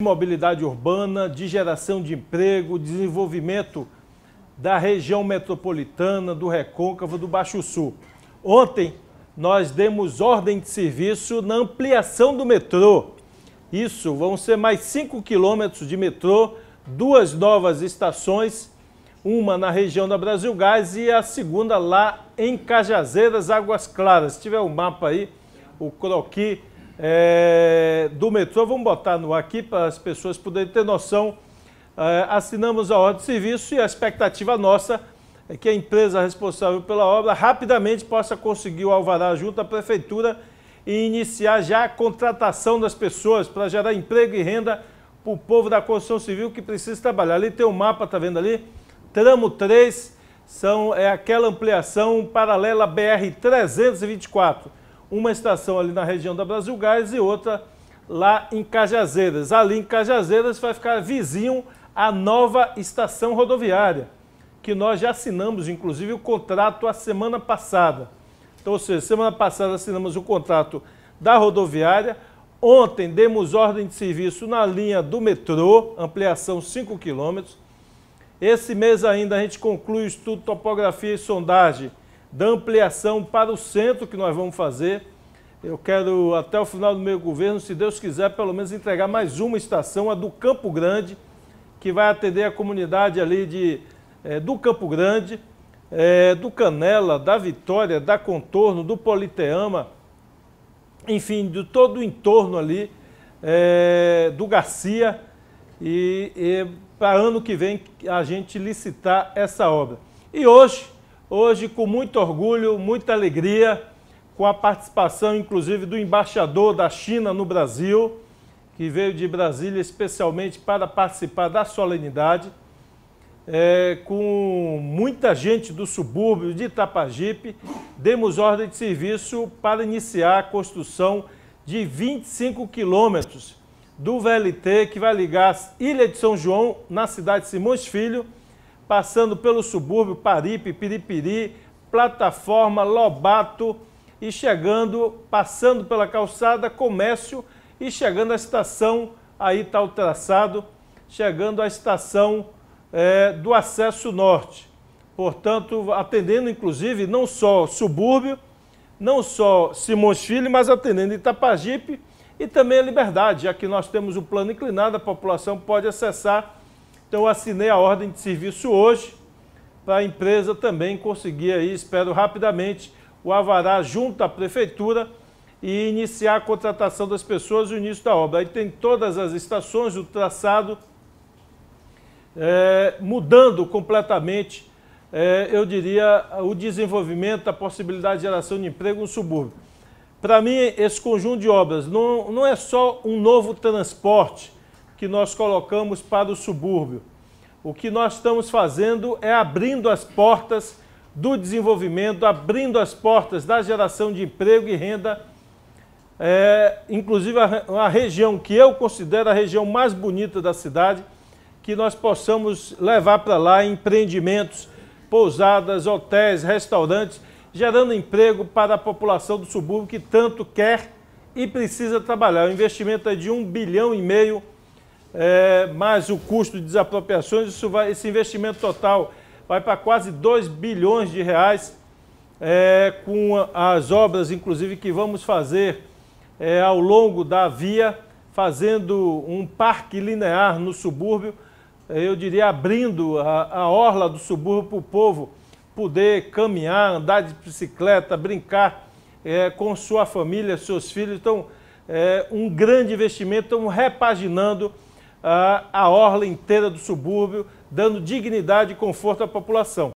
de mobilidade urbana, de geração de emprego, desenvolvimento da região metropolitana, do Recôncavo, do Baixo Sul. Ontem, nós demos ordem de serviço na ampliação do metrô. Isso, vão ser mais 5 quilômetros de metrô, duas novas estações, uma na região da Brasil Gás e a segunda lá em Cajazeiras, Águas Claras. Se tiver o um mapa aí, o croquis é, do metrô. Vamos botar no aqui para as pessoas poderem ter noção. É, assinamos a ordem de serviço e a expectativa nossa é que a empresa responsável pela obra rapidamente possa conseguir o alvará junto à prefeitura e iniciar já a contratação das pessoas para gerar emprego e renda para o povo da construção civil que precisa trabalhar. Ali tem o um mapa, tá vendo ali? Tramo 3 são, é aquela ampliação paralela BR 324 uma estação ali na região da Brasil Gás e outra lá em Cajazeiras. Ali em Cajazeiras vai ficar vizinho a nova estação rodoviária, que nós já assinamos, inclusive, o contrato a semana passada. Então, ou seja, semana passada assinamos o contrato da rodoviária. Ontem demos ordem de serviço na linha do metrô, ampliação 5 quilômetros. Esse mês ainda a gente conclui o estudo topografia e sondagem da ampliação para o centro que nós vamos fazer. Eu quero, até o final do meu governo, se Deus quiser, pelo menos entregar mais uma estação, a do Campo Grande, que vai atender a comunidade ali de, é, do Campo Grande, é, do Canela, da Vitória, da Contorno, do Politeama, enfim, de todo o entorno ali é, do Garcia. E, e para ano que vem a gente licitar essa obra. E hoje Hoje, com muito orgulho, muita alegria, com a participação inclusive do embaixador da China no Brasil, que veio de Brasília especialmente para participar da solenidade, é, com muita gente do subúrbio de Itapajipe, demos ordem de serviço para iniciar a construção de 25 quilômetros do VLT que vai ligar a Ilha de São João na cidade de Simões Filho passando pelo subúrbio Paripe, Piripiri, Plataforma, Lobato e chegando, passando pela calçada Comércio e chegando à estação, aí está o traçado, chegando à estação é, do acesso norte. Portanto, atendendo inclusive não só subúrbio, não só Simões Filho, mas atendendo Itapajipe e também a Liberdade, já que nós temos o plano inclinado, a população pode acessar então eu assinei a ordem de serviço hoje para a empresa também conseguir aí, espero rapidamente, o avará junto à prefeitura e iniciar a contratação das pessoas e o início da obra. Aí tem todas as estações, o traçado é, mudando completamente, é, eu diria, o desenvolvimento, a possibilidade de geração de emprego no subúrbio. Para mim, esse conjunto de obras não, não é só um novo transporte, que nós colocamos para o subúrbio. O que nós estamos fazendo é abrindo as portas do desenvolvimento, abrindo as portas da geração de emprego e renda. É, inclusive a, a região que eu considero a região mais bonita da cidade, que nós possamos levar para lá empreendimentos, pousadas, hotéis, restaurantes, gerando emprego para a população do subúrbio que tanto quer e precisa trabalhar. O investimento é de um bilhão e meio é, mais o custo de desapropriações, isso vai, esse investimento total vai para quase 2 bilhões de reais, é, com as obras, inclusive, que vamos fazer é, ao longo da via, fazendo um parque linear no subúrbio, é, eu diria abrindo a, a orla do subúrbio para o povo poder caminhar, andar de bicicleta, brincar é, com sua família, seus filhos. Então, é um grande investimento, estamos repaginando a orla inteira do subúrbio, dando dignidade e conforto à população.